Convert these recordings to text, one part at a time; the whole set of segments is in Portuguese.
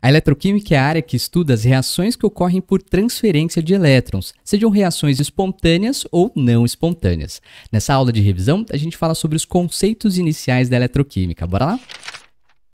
A eletroquímica é a área que estuda as reações que ocorrem por transferência de elétrons, sejam reações espontâneas ou não espontâneas. Nessa aula de revisão, a gente fala sobre os conceitos iniciais da eletroquímica. Bora lá?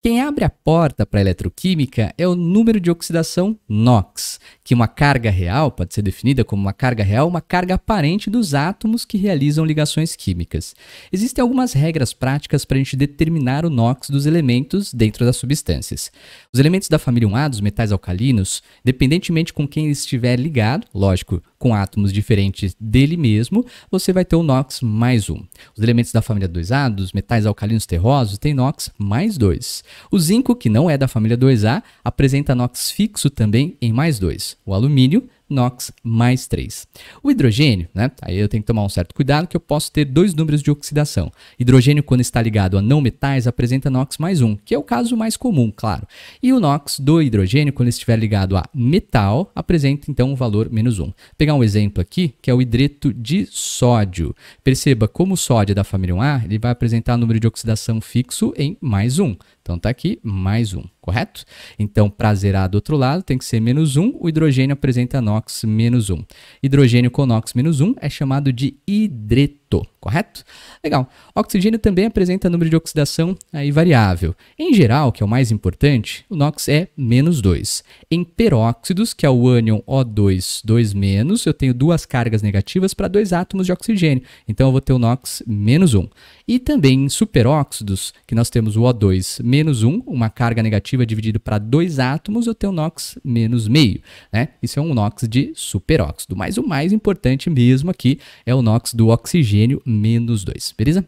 Quem abre a porta para a eletroquímica é o número de oxidação NOx, que uma carga real pode ser definida como uma carga real, uma carga aparente dos átomos que realizam ligações químicas. Existem algumas regras práticas para a gente determinar o NOx dos elementos dentro das substâncias. Os elementos da família 1A dos metais alcalinos, dependentemente com quem ele estiver ligado, lógico, com átomos diferentes dele mesmo, você vai ter o NOx mais um. Os elementos da família 2A, dos metais alcalinos terrosos, tem NOx mais dois. O zinco, que não é da família 2A, apresenta NOx fixo também em mais dois. O alumínio NOx mais 3. O hidrogênio, né? Aí eu tenho que tomar um certo cuidado que eu posso ter dois números de oxidação. Hidrogênio, quando está ligado a não metais, apresenta NOx mais 1, que é o caso mais comum, claro. E o NOx do hidrogênio, quando estiver ligado a metal, apresenta então o um valor menos 1. Vou pegar um exemplo aqui, que é o hidreto de sódio. Perceba como o sódio é da família 1A, ele vai apresentar número de oxidação fixo em mais 1. Então tá aqui mais um, correto? Então para zerar do outro lado tem que ser menos um, o hidrogênio apresenta NOx menos um. Hidrogênio com NOx menos um é chamado de hidreto correto? Legal. O oxigênio também apresenta número de oxidação aí variável. Em geral, que é o mais importante, o NOx é menos 2. Em peróxidos, que é o ânion O2, 2 menos, eu tenho duas cargas negativas para dois átomos de oxigênio. Então eu vou ter o NOx menos 1. E também em superóxidos, que nós temos o O2 menos 1, uma carga negativa dividido para dois átomos, eu tenho o NOx menos meio. Né? Isso é um NOx de superóxido. Mas o mais importante mesmo aqui é o NOx do oxigênio menos 2, beleza?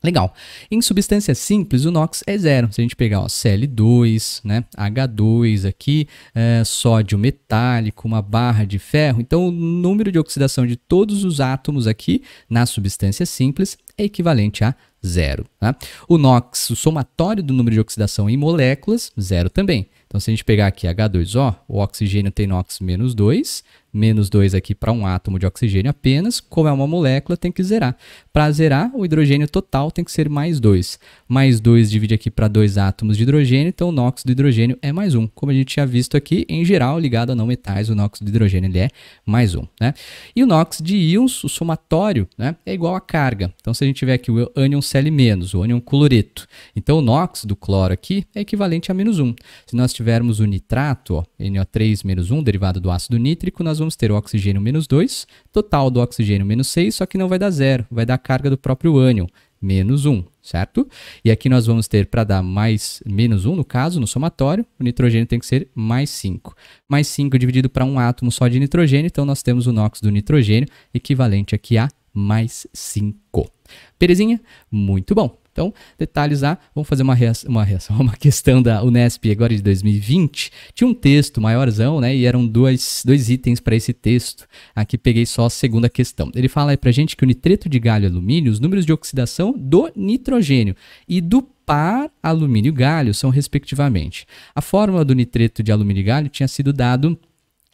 Legal. Em substância simples, o NOx é zero. Se a gente pegar ó, Cl2, né, H2 aqui, é, sódio metálico, uma barra de ferro, então o número de oxidação de todos os átomos aqui na substância simples é equivalente a zero. Tá? O NOx, o somatório do número de oxidação em moléculas, zero também. Então, se a gente pegar aqui H2O, o oxigênio tem NOx menos 2, menos 2 aqui para um átomo de oxigênio apenas, como é uma molécula, tem que zerar. Para zerar, o hidrogênio total tem que ser mais 2. Mais 2 divide aqui para dois átomos de hidrogênio, então o NOx do hidrogênio é mais 1. Como a gente tinha visto aqui, em geral, ligado a não metais, o NOx do hidrogênio ele é mais 1. Né? E o NOx de íons, o somatório, né, é igual à carga. Então, se a gente tiver aqui o ânion Cl-, o ânion cloreto, então o NOx do cloro aqui é equivalente a menos 1. Se nós tivermos o nitrato, ó, NO3-1, derivado do ácido nítrico, nós vamos ter o oxigênio menos 2, total do oxigênio menos 6, só que não vai dar zero, vai dar a carga do próprio ânion, menos 1, certo? E aqui nós vamos ter, para dar mais menos 1, no caso, no somatório, o nitrogênio tem que ser mais 5. Mais 5 dividido para um átomo só de nitrogênio, então nós temos o nóxido do nitrogênio, equivalente aqui a mais 5. Perezinha, Muito bom! Então, detalhes a, vamos fazer uma reação, uma, reação, uma questão da Unesp agora de 2020. Tinha um texto maiorzão, né? E eram dois, dois itens para esse texto. Aqui peguei só a segunda questão. Ele fala aí é pra gente que o nitreto de galho e alumínio, os números de oxidação do nitrogênio e do par alumínio e galho são respectivamente. A fórmula do nitreto de alumínio e galho tinha sido dado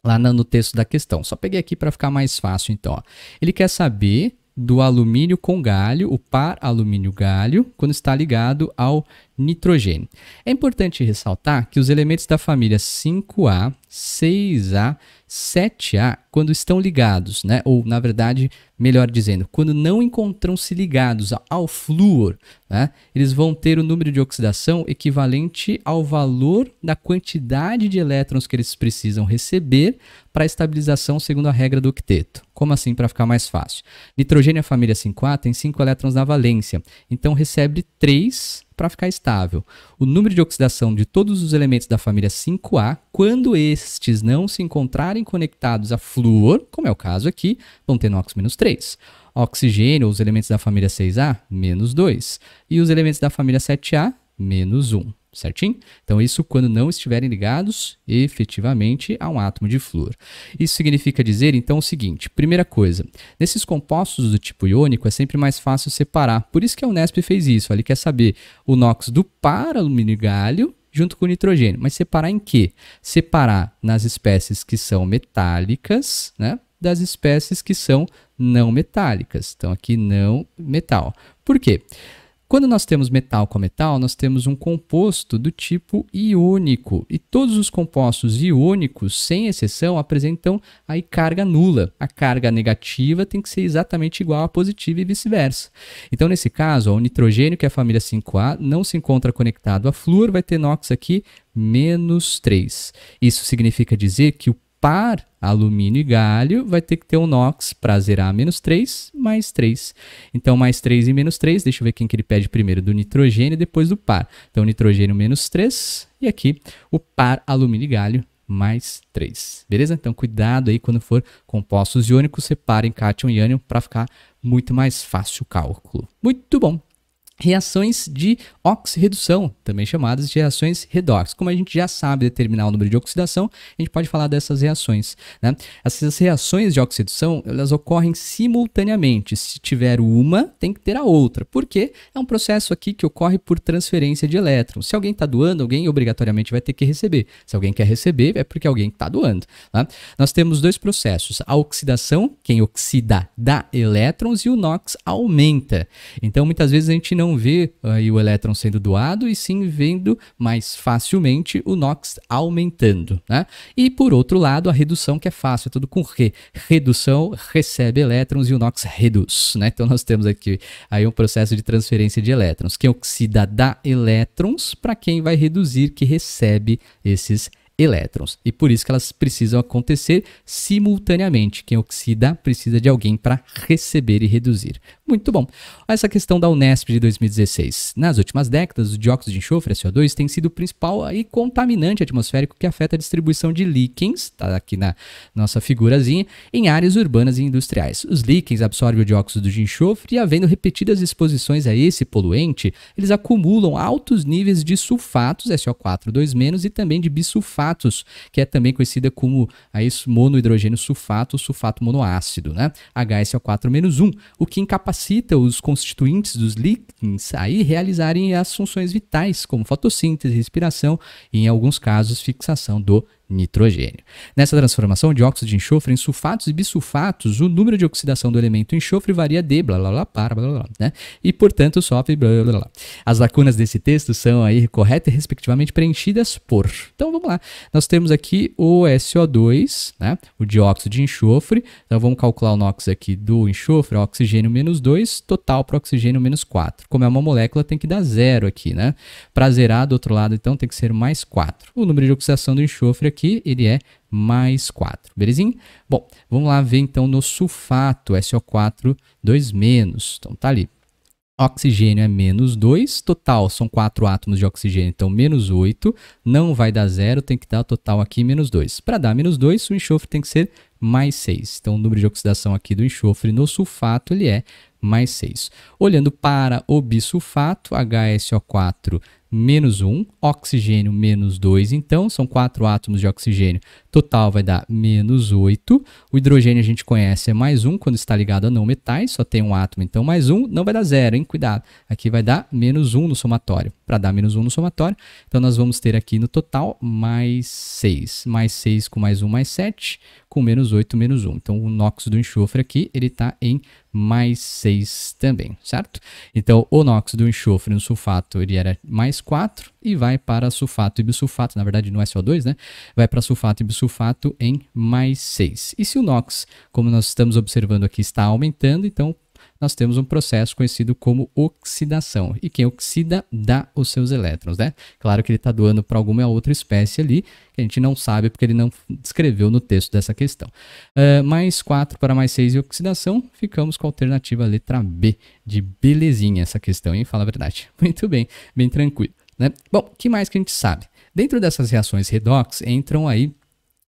lá no texto da questão. Só peguei aqui para ficar mais fácil, então. Ó. Ele quer saber do alumínio com galho, o par alumínio galho, quando está ligado ao nitrogênio. É importante ressaltar que os elementos da família 5A 6A, 7A, quando estão ligados, né? Ou, na verdade, melhor dizendo, quando não encontram-se ligados ao flúor, né? Eles vão ter o número de oxidação equivalente ao valor da quantidade de elétrons que eles precisam receber para a estabilização segundo a regra do octeto. Como assim para ficar mais fácil? Nitrogênio, é a família 5A, tem 5 elétrons na valência, então recebe 3 para ficar estável. O número de oxidação de todos os elementos da família 5A, quando estes não se encontrarem conectados a flúor, como é o caso aqui, vão ter NOx menos 3. Oxigênio, os elementos da família 6A, menos 2. E os elementos da família 7A, menos 1 certinho? Então, isso quando não estiverem ligados efetivamente a um átomo de flúor. Isso significa dizer, então, o seguinte: primeira coisa, nesses compostos do tipo iônico é sempre mais fácil separar. Por isso que a Unesp fez isso. Ele quer saber o NOx do paralumigalho junto com o nitrogênio. Mas separar em quê? Separar nas espécies que são metálicas, né? Das espécies que são não metálicas. Então, aqui não metal. Por quê? Quando nós temos metal com metal, nós temos um composto do tipo iônico. E todos os compostos iônicos, sem exceção, apresentam aí carga nula. A carga negativa tem que ser exatamente igual à positiva e vice-versa. Então, nesse caso, ó, o nitrogênio, que é a família 5A, não se encontra conectado a flúor, vai ter NOx aqui menos 3. Isso significa dizer que o par alumínio e galho, vai ter que ter um NOx para zerar menos 3, mais 3. Então, mais 3 e menos 3, deixa eu ver quem que ele pede primeiro, do nitrogênio e depois do par. Então, nitrogênio menos 3 e aqui o par alumínio e galho mais 3, beleza? Então, cuidado aí quando for compostos iônicos, separem cátion e ânion para ficar muito mais fácil o cálculo. Muito bom! reações de oxirredução, também chamadas de reações redox. Como a gente já sabe determinar o número de oxidação, a gente pode falar dessas reações. Né? Essas reações de oxirredução, elas ocorrem simultaneamente. Se tiver uma, tem que ter a outra, porque é um processo aqui que ocorre por transferência de elétrons. Se alguém está doando, alguém obrigatoriamente vai ter que receber. Se alguém quer receber, é porque alguém está doando. Tá? Nós temos dois processos, a oxidação, quem oxida dá elétrons, e o NOx aumenta. Então, muitas vezes a gente não não vê aí o elétron sendo doado e sim vendo mais facilmente o NOx aumentando. Né? E por outro lado, a redução que é fácil, é tudo com re. Redução recebe elétrons e o NOx reduz. Né? Então nós temos aqui aí um processo de transferência de elétrons. Quem oxida dá elétrons para quem vai reduzir, que recebe esses elétrons elétrons. E por isso que elas precisam acontecer simultaneamente. Quem oxida precisa de alguém para receber e reduzir. Muito bom. Essa questão da Unesp de 2016. Nas últimas décadas, o dióxido de enxofre, SO2, tem sido o principal e contaminante atmosférico que afeta a distribuição de líquens, está aqui na nossa figurazinha, em áreas urbanas e industriais. Os líquens absorvem o dióxido de enxofre e, havendo repetidas exposições a esse poluente, eles acumulam altos níveis de sulfatos, SO4 2- e também de bisulfato sulfatos, que é também conhecida como aí, monohidrogênio sulfato, sulfato monoácido, né? HSO4-1, o que incapacita os constituintes dos líquens aí realizarem as funções vitais, como fotossíntese, respiração e, em alguns casos, fixação do nitrogênio. Nessa transformação de óxido de enxofre em sulfatos e bisulfatos, o número de oxidação do elemento enxofre varia de blá blá blá para blá blá, né? E portanto sofre blá blá blá. As lacunas desse texto são aí corretas e respectivamente preenchidas por. Então vamos lá. Nós temos aqui o SO2, né? O dióxido de enxofre. Então vamos calcular o NOx aqui do enxofre, oxigênio menos 2, total para oxigênio menos 4. Como é uma molécula tem que dar zero aqui, né? Para zerar do outro lado então tem que ser mais 4. O número de oxidação do enxofre aqui aqui, ele é mais 4, belezinha? Bom, vamos lá ver então no sulfato, SO4, 2 menos, então tá ali. Oxigênio é menos 2, total são 4 átomos de oxigênio, então menos 8, não vai dar zero, tem que dar o total aqui menos 2. Para dar menos 2, o enxofre tem que ser mais 6. Então, o número de oxidação aqui do enxofre no sulfato ele é mais 6. Olhando para o bisulfato, HSO4 menos 1, oxigênio menos 2, então são 4 átomos de oxigênio, total vai dar menos 8. O hidrogênio a gente conhece é mais 1 quando está ligado a não metais, só tem um átomo, então mais 1 não vai dar zero, hein? Cuidado, aqui vai dar menos 1 no somatório. Para dar menos 1 no somatório, então nós vamos ter aqui no total mais 6, mais 6 com mais 1 mais 7, com menos 8 menos 1. Então o nóxido do enxofre aqui, ele está em mais 6 também, certo? Então o nóxido do enxofre no sulfato, ele era mais 2,4 e vai para sulfato e bisulfato, na verdade no SO2, né? Vai para sulfato e bisulfato em mais 6. E se o NOx, como nós estamos observando aqui, está aumentando, então nós temos um processo conhecido como oxidação. E quem oxida dá os seus elétrons, né? Claro que ele está doando para alguma outra espécie ali, que a gente não sabe porque ele não descreveu no texto dessa questão. Uh, mais 4 para mais 6 e oxidação, ficamos com a alternativa letra B, de belezinha essa questão, hein? Fala a verdade. Muito bem, bem tranquilo. Né? Bom, o que mais que a gente sabe? Dentro dessas reações redox entram aí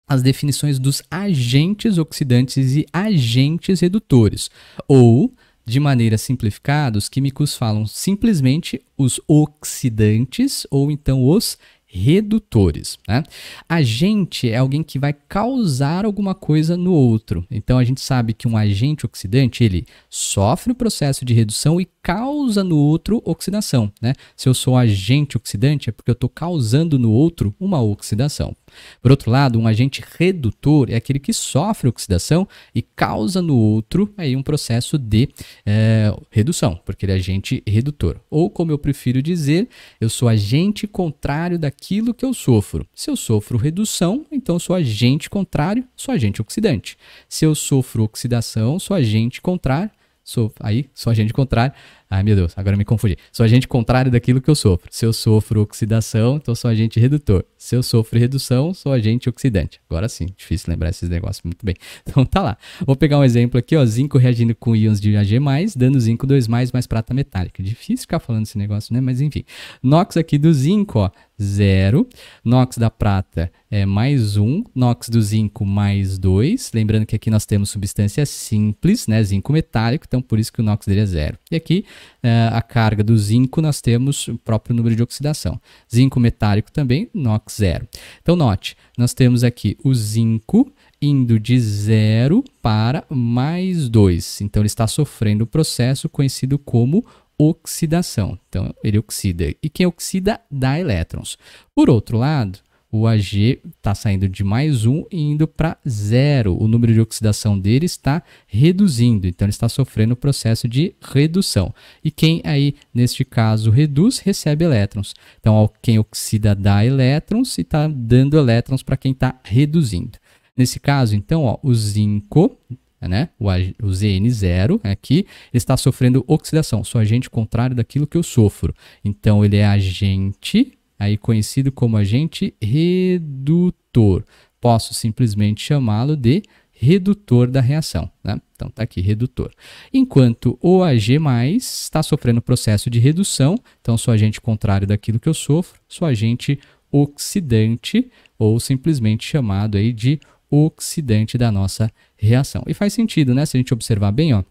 as definições dos agentes oxidantes e agentes redutores, ou de maneira simplificada, os químicos falam simplesmente os oxidantes ou então os redutores. Né? Agente é alguém que vai causar alguma coisa no outro. Então a gente sabe que um agente oxidante ele sofre o processo de redução e causa no outro oxidação. Né? Se eu sou agente oxidante é porque eu estou causando no outro uma oxidação. Por outro lado, um agente redutor é aquele que sofre oxidação e causa no outro aí um processo de é, redução, porque ele é agente redutor. Ou, como eu prefiro dizer, eu sou agente contrário daquilo que eu sofro. Se eu sofro redução, então sou agente contrário, sou agente oxidante. Se eu sofro oxidação, sou agente contrário, sou aí, sou agente contrário, Ai, meu Deus, agora me confundi. Sou agente contrário daquilo que eu sofro. Se eu sofro oxidação, então sou agente redutor. Se eu sofro redução, sou agente oxidante. Agora sim, difícil lembrar esses negócios muito bem. Então tá lá. Vou pegar um exemplo aqui, ó. Zinco reagindo com íons de Ag+, dando zinco 2+, mais prata metálica. Difícil ficar falando esse negócio, né? Mas enfim. Nox aqui do zinco, ó, 0. Nox da prata é mais 1. Um. Nox do zinco, mais 2. Lembrando que aqui nós temos substância simples, né? Zinco metálico, então por isso que o nox dele é 0. E aqui uh, a carga do zinco, nós temos o próprio número de oxidação. Zinco metálico também, NOx zero. Então, note, nós temos aqui o zinco indo de zero para mais dois. Então, ele está sofrendo o um processo conhecido como oxidação. Então, ele oxida. E quem oxida dá elétrons. Por outro lado, o Ag está saindo de mais um e indo para zero. O número de oxidação dele está reduzindo, então ele está sofrendo o processo de redução. E quem aí, neste caso, reduz, recebe elétrons. Então, quem oxida dá elétrons e está dando elétrons para quem está reduzindo. Nesse caso, então, ó, o zinco né? O, o ZN0 aqui está sofrendo oxidação, sou agente contrário daquilo que eu sofro. Então ele é agente aí conhecido como agente redutor. Posso simplesmente chamá-lo de redutor da reação. Né? Então está aqui redutor. Enquanto o Ag está sofrendo processo de redução, então sou agente contrário daquilo que eu sofro, sou agente oxidante, ou simplesmente chamado aí de oxidante da nossa reação. E faz sentido, né? Se a gente observar bem, ó,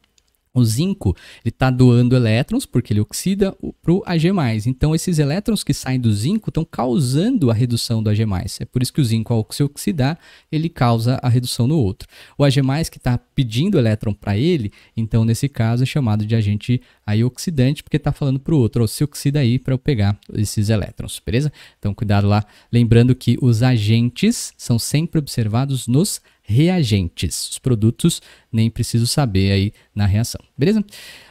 o zinco ele está doando elétrons, porque ele oxida, para o Ag+. Então, esses elétrons que saem do zinco estão causando a redução do Ag+. É por isso que o zinco, ao se oxidar, ele causa a redução no outro. O Ag+, que está pedindo elétron para ele, então, nesse caso, é chamado de agente aí oxidante, porque está falando para o outro, ó, se oxida aí para eu pegar esses elétrons, beleza? Então, cuidado lá. Lembrando que os agentes são sempre observados nos reagentes. Os produtos nem preciso saber aí na reação, beleza?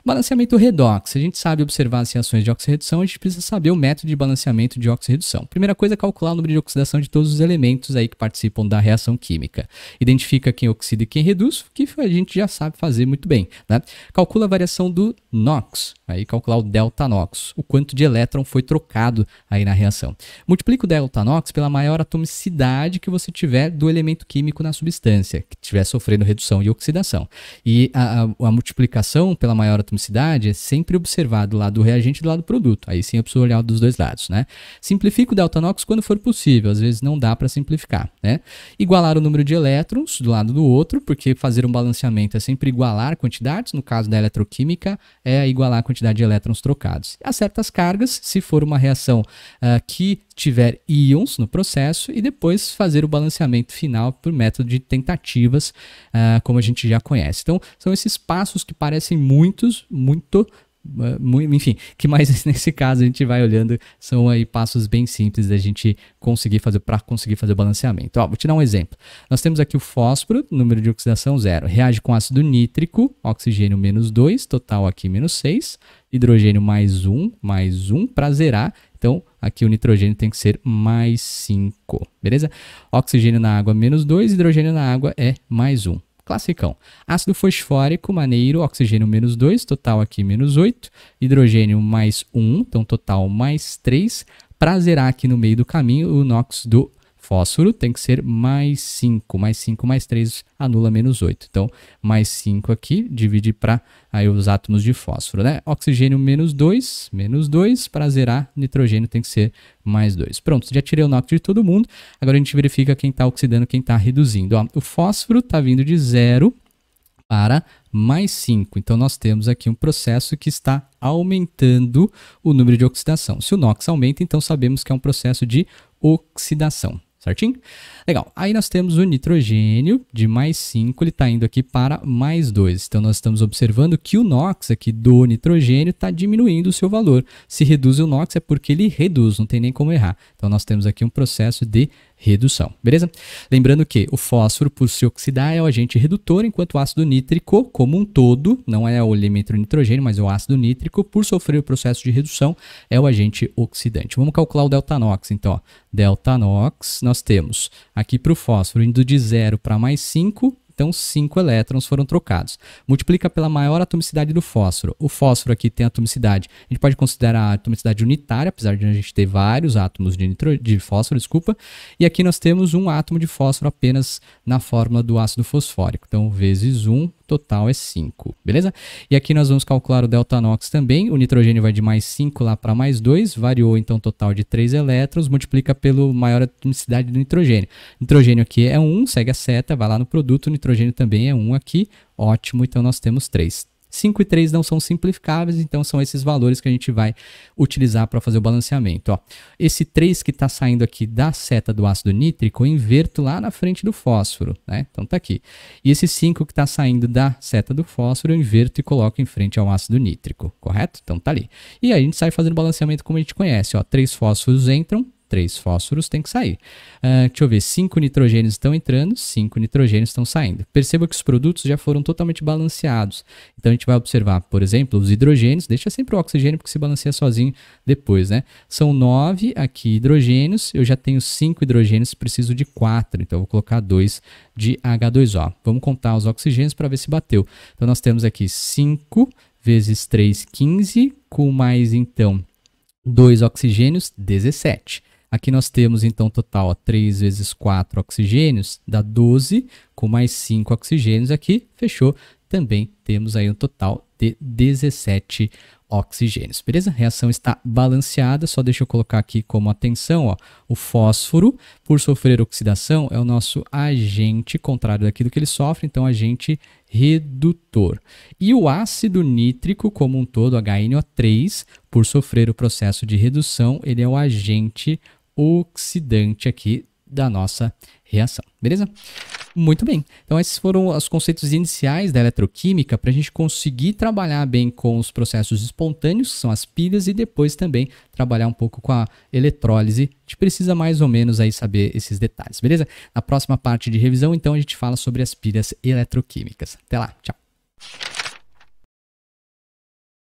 Balanceamento redox. a gente sabe observar as reações de oxirredução, a gente precisa saber o método de balanceamento de oxirredução. Primeira coisa é calcular o número de oxidação de todos os elementos aí que participam da reação química. Identifica quem oxida e quem reduz, que a gente já sabe fazer muito bem. Né? Calcula a variação do NOx, aí calcular o delta NOx, o quanto de elétron foi trocado aí na reação. Multiplica o delta NOx pela maior atomicidade que você tiver do elemento químico na substância, que estiver sofrendo redução e oxidação. E a, a, a multiplicação pela maior atomicidade elasticidade é sempre observado do lado do reagente e do lado do produto. Aí sim é preciso olhar dos dois lados, né? Simplifico o delta NOx quando for possível, às vezes não dá para simplificar, né? Igualar o número de elétrons do lado do outro, porque fazer um balanceamento é sempre igualar quantidades, no caso da eletroquímica é igualar a quantidade de elétrons trocados. A certas cargas, se for uma reação uh, que tiver íons no processo e depois fazer o balanceamento final por método de tentativas, uh, como a gente já conhece. Então, são esses passos que parecem muitos, muito, eh, enfim, que mais nesse caso a gente vai olhando são aí passos bem simples da gente conseguir fazer para conseguir fazer o balanceamento. Ó, vou te dar um exemplo. Nós temos aqui o fósforo, número de oxidação zero, reage com ácido nítrico, oxigênio menos 2, total aqui menos 6, hidrogênio mais 1, um, mais 1 um, para zerar. Então, aqui o nitrogênio tem que ser mais 5, beleza? Oxigênio na água menos 2, hidrogênio na água é mais 1. Um classicão. Ácido fosfórico, maneiro, oxigênio menos 2, total aqui menos 8, hidrogênio mais 1, então total mais 3, pra zerar aqui no meio do caminho o NOx do fósforo tem que ser mais 5. Mais 5 mais 3 anula menos 8. Então, mais 5 aqui divide para os átomos de fósforo, né? Oxigênio menos 2, menos 2. Para zerar, nitrogênio tem que ser mais 2. Pronto, já tirei o NOx de todo mundo. Agora a gente verifica quem está oxidando, quem está reduzindo. Ó, o fósforo está vindo de 0 para mais 5. Então, nós temos aqui um processo que está aumentando o número de oxidação. Se o NOx aumenta, então sabemos que é um processo de oxidação. Certinho? Legal. Aí nós temos o nitrogênio de mais 5, ele está indo aqui para mais 2. Então nós estamos observando que o NOx aqui do nitrogênio está diminuindo o seu valor. Se reduz o NOx é porque ele reduz, não tem nem como errar. Então nós temos aqui um processo de redução, beleza? Lembrando que o fósforo, por se oxidar, é o agente redutor, enquanto o ácido nítrico, como um todo, não é o elemento nitrogênio, mas é o ácido nítrico, por sofrer o processo de redução, é o agente oxidante. Vamos calcular o delta NOx, então. Ó. Delta NOx, nós temos aqui para o fósforo indo de 0 para mais 5, então 5 elétrons foram trocados. Multiplica pela maior atomicidade do fósforo. O fósforo aqui tem atomicidade, a gente pode considerar a atomicidade unitária, apesar de a gente ter vários átomos de, nitro, de fósforo, desculpa. E aqui nós temos um átomo de fósforo apenas na fórmula do ácido fosfórico. Então, vezes 1, total é 5, beleza? E aqui nós vamos calcular o delta NOx também, o nitrogênio vai de mais 5 lá para mais 2, variou então o total de 3 elétrons, multiplica pelo maior atomicidade do nitrogênio. Nitrogênio aqui é 1, segue a seta, vai lá no produto, o nitrogênio também é 1 aqui, ótimo, então nós temos 3. 5 e 3 não são simplificáveis, então são esses valores que a gente vai utilizar para fazer o balanceamento. Ó. Esse 3 que está saindo aqui da seta do ácido nítrico, eu inverto lá na frente do fósforo, né? Então tá aqui. E esse 5 que está saindo da seta do fósforo, eu inverto e coloco em frente ao ácido nítrico, correto? Então tá ali. E aí a gente sai fazendo balanceamento como a gente conhece, ó. Três fósforos entram, três fósforos têm que sair. Uh, deixa eu ver, cinco nitrogênios estão entrando, cinco nitrogênios estão saindo. Perceba que os produtos já foram totalmente balanceados. Então a gente vai observar, por exemplo, os hidrogênios, deixa sempre o oxigênio porque se balanceia sozinho depois, né? São nove aqui hidrogênios, eu já tenho cinco hidrogênios, preciso de quatro, então eu vou colocar dois de H2O. Vamos contar os oxigênios para ver se bateu. Então nós temos aqui cinco vezes 3, 15, com mais então dois oxigênios, 17. Aqui nós temos então total ó, 3 vezes 4 oxigênios, dá 12, com mais 5 oxigênios aqui, fechou. Também temos aí um total de 17 oxigênios, beleza? A reação está balanceada, só deixa eu colocar aqui como atenção, ó, o fósforo, por sofrer oxidação, é o nosso agente contrário daquilo que ele sofre, então agente redutor. E o ácido nítrico como um todo, HNO3, por sofrer o processo de redução, ele é o agente oxidante aqui da nossa reação, beleza? Muito bem, então esses foram os conceitos iniciais da eletroquímica para a gente conseguir trabalhar bem com os processos espontâneos, que são as pilhas, e depois também trabalhar um pouco com a eletrólise. A gente precisa mais ou menos aí saber esses detalhes, beleza? Na próxima parte de revisão, então, a gente fala sobre as pilhas eletroquímicas. Até lá, tchau!